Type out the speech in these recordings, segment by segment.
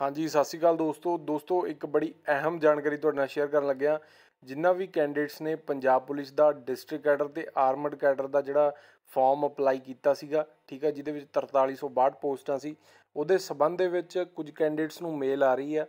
ਹਾਂਜੀ ਸਤਿ ਸ਼੍ਰੀ ਅਕਾਲ ਦੋਸਤੋ ਦੋਸਤੋ ਇੱਕ ਬੜੀ ਅਹਿਮ ਜਾਣਕਾਰੀ ਤੁਹਾਡੇ ਨਾਲ ਸ਼ੇਅਰ ਕਰਨ ਲੱਗਿਆ ਜਿੰਨਾ ਵੀ ਕੈਂਡੀਡੇਟਸ ਨੇ ਪੰਜਾਬ ਪੁਲਿਸ ਦਾ ਡਿਸਟ੍ਰਿਕਟ ਕੈਡਰ ਤੇ ਆਰਮਡ ਕੈਡਰ ਦਾ ਜਿਹੜਾ ਫਾਰਮ ਅਪਲਾਈ ਕੀਤਾ ਸੀਗਾ ਠੀਕ ਹੈ ਜਿਹਦੇ ਵਿੱਚ 4362 ਪੋਸਟਾਂ ਸੀ ਉਹਦੇ ਸਬੰਧ ਦੇ ਵਿੱਚ ਕੁਝ ਕੈਂਡੀਡੇਟਸ ਨੂੰ ਮੇਲ ਆ ਰਹੀ ਹੈ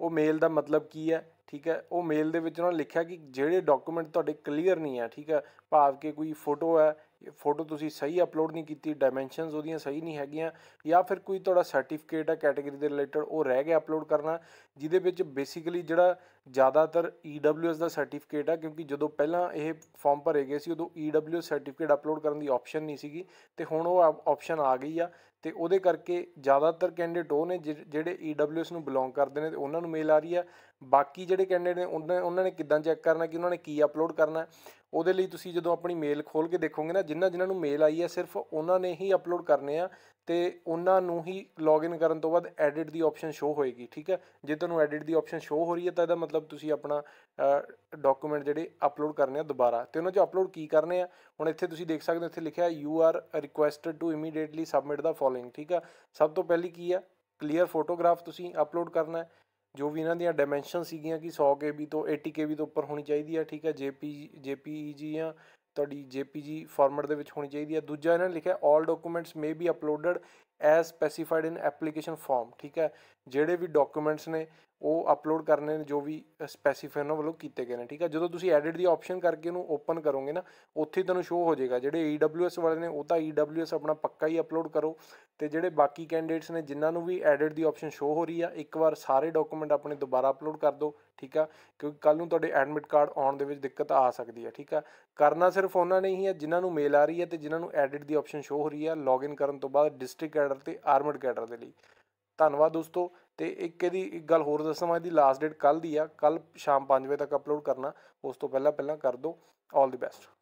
ਉਹ ਮੇਲ ਦਾ ਮਤਲਬ ਕੀ ਹੈ ਠੀਕ ਹੈ ਉਹ ਮੇਲ ਦੇ ਵਿੱਚ ਉਹਨਾਂ ਨੇ ਲਿਖਿਆ ਕਿ ਜਿਹੜੇ ਡਾਕੂਮੈਂਟ ਤੁਹਾਡੇ ਕਲੀਅਰ ਨਹੀਂ ਹੈ ਠੀਕ ਹੈ ਭਾਵ ਕਿ ਕੋਈ ਫੋਟੋ ਹੈ ਫੋਟੋ ਤੁਸੀਂ ਸਹੀ ਅਪਲੋਡ ਨਹੀਂ ਕੀਤੀ ਡਾਈਮੈਂਸ਼ਨਸ ਉਹਦੀਆਂ ਸਹੀ ਨਹੀਂ ਹੈਗੀਆਂ ਜਾਂ ਫਿਰ ਕੋਈ ਤੁਹਾਡਾ ਸਰਟੀਫਿਕੇਟ ਹੈ ਕੈਟਾਗਰੀ ਦੇ ਰਿਲੇਟਡ ਉਹ ਰਹਿ ਗਿਆ ਅਪਲੋਡ ਕਰਨਾ ਜਿਹਦੇ ਵਿੱਚ ਬੇਸਿਕਲੀ ਜਿਹੜਾ ਜ਼ਿਆਦਾਤਰ EWS ਦਾ ਸਰਟੀਫਿਕੇਟ ਹੈ ਕਿਉਂਕਿ ਜਦੋਂ ਪਹਿਲਾਂ ਇਹ ਫਾਰਮ ਭਰੇ ਗਏ ਸੀ ਉਦੋਂ EWS ਸਰਟੀਫਿਕੇਟ ਅਪਲੋਡ ਕਰਨ ਦੀ ਆਪਸ਼ਨ ਨਹੀਂ ਸੀਗੀ ਤੇ ਹੁਣ ਉਹ ਆਪਸ਼ਨ ਆ ਗਈ ਆ ਤੇ ਉਹਦੇ ਕਰਕੇ ਜ਼ਿਆਦਾਤਰ ਕੈਂਡੀਡੇਟ ਉਹ ਨੇ ਜਿਹੜੇ EWS ਨੂੰ ਬਿਲੋਂਗ ਕਰਦੇ ਨੇ ਤੇ ਉਹਨਾਂ ਨੂੰ ਮੇਲ ਆ ਰਹੀ ਆ ਬਾਕੀ ਜਿਹੜੇ ਕੈਂਡੀਡੇਟ ਨੇ ਉਹਨਾਂ ਉਹਨਾਂ ਨੇ ਕਿੱਦਾਂ ਚੈੱਕ ਕਰਨਾ ਕਿ ਉਹਨਾਂ ਨੇ ਕੀ ਅਪਲੋਡ ਕਰਨਾ ਉਹਦੇ ਲਈ ਤੁਸੀਂ ਜਦੋਂ ਆਪਣੀ ਮੇਲ ਖੋਲ ਕੇ ਦੇਖੋਗੇ ਨਾ ਜਿਨ੍ਹਾਂ ਜਿਨ੍ਹਾਂ ਨੂੰ ਮੇਲ ਆਈ ਹੈ ਸਿਰਫ ਉਹਨਾਂ ਨੇ ਹੀ ਅਪਲੋਡ ਕਰਨੇ ਆ ਤੇ ਉਹਨਾਂ ਨੂੰ ਹੀ ਲੌਗਇਨ ਕਰਨ ਤੋਂ ਬਾਅਦ ਐਡਿਟ ਦੀ ਆਪਸ਼ਨ ਸ਼ੋ ਹੋਏਗੀ ਠੀਕ ਹੈ ਜੇ ਤੁਹਾਨੂੰ ਐਡਿਟ ਦੀ ਆਪਸ਼ਨ ਸ਼ੋ ਹੋ ਰਹੀ ਹੈ ਤਾਂ ਇਹਦਾ ਮਤਲਬ ਤੁਸੀਂ ਆਪਣਾ ਡਾਕੂਮੈਂਟ ਜਿਹੜੇ ਅਪਲੋਡ ਕਰਨੇ ਆ ਦੁਬਾਰਾ ਤੇ ਉਹਨਾਂ 'ਚ ਅਪਲੋਡ ਕੀ ਕਰਨੇ ਆ ਹੁਣ ਇੱਥੇ ਤੁਸੀਂ ਦੇਖ ਸਕਦੇ ਹੋ ਇੱਥੇ ਲਿਖਿਆ you are requested to immediately submit the following ਠੀਕ ਆ ਸਭ ਤੋਂ ਪਹਿਲੀ ਕੀ ਆ ਕਲੀਅਰ ਫੋਟੋਗ੍ਰਾਫ ਤੁਸੀਂ ਅਪਲੋਡ ਕਰਨਾ ਹੈ ਜੋ ਵੀ ਇਹਨਾਂ ਦੀਆਂ ਡਾਈਮੈਂਸ਼ਨ ਸੀਗੀਆਂ ਕਿ 100 KB ਤੋਂ 80 KB ਤੋਂ ਉੱਪਰ ਹੋਣੀ ਚਾਹੀਦੀ ਆ ਠੀਕ ਆ ਜੇਪੀ JPEG ਜਾਂ ਤੁਹਾਡੀ ਜੇਪੀਜੀ ਫਾਰਮੈਟ ਦੇ ਵਿੱਚ ਹੋਣੀ ਚਾਹੀਦੀ ਹੈ ਦੂਜਾ ਇਹਨਾਂ ਨੇ ਲਿਖਿਆ 올 documents may be uploaded as specified in application form ਠੀਕ ਹੈ ਜਿਹੜੇ ਵੀ ਡਾਕੂਮੈਂਟਸ ਨੇ ਉਹ ਅਪਲੋਡ ਕਰਨੇ ਨੇ ਜੋ ਵੀ ਸਪੈਸੀਫਾਈ ਉਹਨਾਂ ਵੱਲੋਂ ਕੀਤੇ ਗਏ ਨੇ ਠੀਕ ਆ ਜਦੋਂ ਤੁਸੀਂ ਐਡਿਟ ਦੀ ਆਪਸ਼ਨ ਕਰਕੇ ਉਹਨੂੰ ਓਪਨ ਕਰੋਗੇ ਨਾ ਉੱਥੇ ਤੁਹਾਨੂੰ ਸ਼ੋ ਹੋ ਜਾਏਗਾ ਜਿਹੜੇ EWS ਵਾਲੇ ਨੇ ਉਹ ਤਾਂ EWS ਆਪਣਾ ਪੱਕਾ ਹੀ ਅਪਲੋਡ ਕਰੋ ਤੇ ਜਿਹੜੇ ਬਾਕੀ ਕੈਂਡੀਡੇਟਸ ਨੇ ਜਿਨ੍ਹਾਂ ਨੂੰ ਵੀ ਐਡਿਟ ਦੀ ਆਪਸ਼ਨ ਸ਼ੋ ਹੋ ਰਹੀ ਆ ਇੱਕ ਵਾਰ ਸਾਰੇ ਡਾਕੂਮੈਂਟ ਆਪਣੇ ਦੁਬਾਰਾ ਅਪਲੋਡ ਕਰ ਦਿਓ ਠੀਕ ਆ ਕਿਉਂਕਿ ਕੱਲ ਨੂੰ ਤੁਹਾਡੇ ਐਡਮਿਟ ਕਾਰਡ ਆਉਣ ਦੇ ਵਿੱਚ ਦਿੱਕਤ ਆ ਸਕਦੀ ਆ ਠੀਕ ਆ ਕਰਨਾ ਸਿਰਫ ਉਹਨਾਂ ਨੇ ਹੀ ਆ ਜਿਨ੍ਹਾਂ ਨੂੰ ਮੇਲ ਆ ਰਹੀ ਆ ਤੇ ਜਿਨ੍ਹਾਂ ਨੂੰ ਐਡਿਟ ਦੀ ਆਪਸ਼ਨ ਸ਼ੋ ਹੋ ਰਹੀ ਆ ਲੌਗਇਨ ਕਰਨ ਤੋਂ ਬਾਅਦ ਡਿਸਟ੍ਰਿਕਟ ਕੈਡਰ ਤੇ ਆਰਮਡ ਕੈਡਰ ਦੇ ਲਈ ਧੰਨਵਾਦ ਦੋਸਤੋ ਤੇ ਇੱਕ ਇਹਦੀ ਇੱਕ ਗੱਲ ਹੋਰ ਦੱਸਾਂ ਮੈਂ ਇਹਦੀ ਲਾਸਟ ਡੇਟ ਕੱਲ ਦੀ ਆ ਕੱਲ ਸ਼ਾਮ 5 ਵਜੇ ਤੱਕ ਅਪਲੋਡ ਕਰਨਾ ਉਸ ਤੋਂ ਪਹਿਲਾਂ ਪਹਿਲਾਂ ਕਰ ਦਿਓ ਆਲ ਦੀ ਬੈਸਟ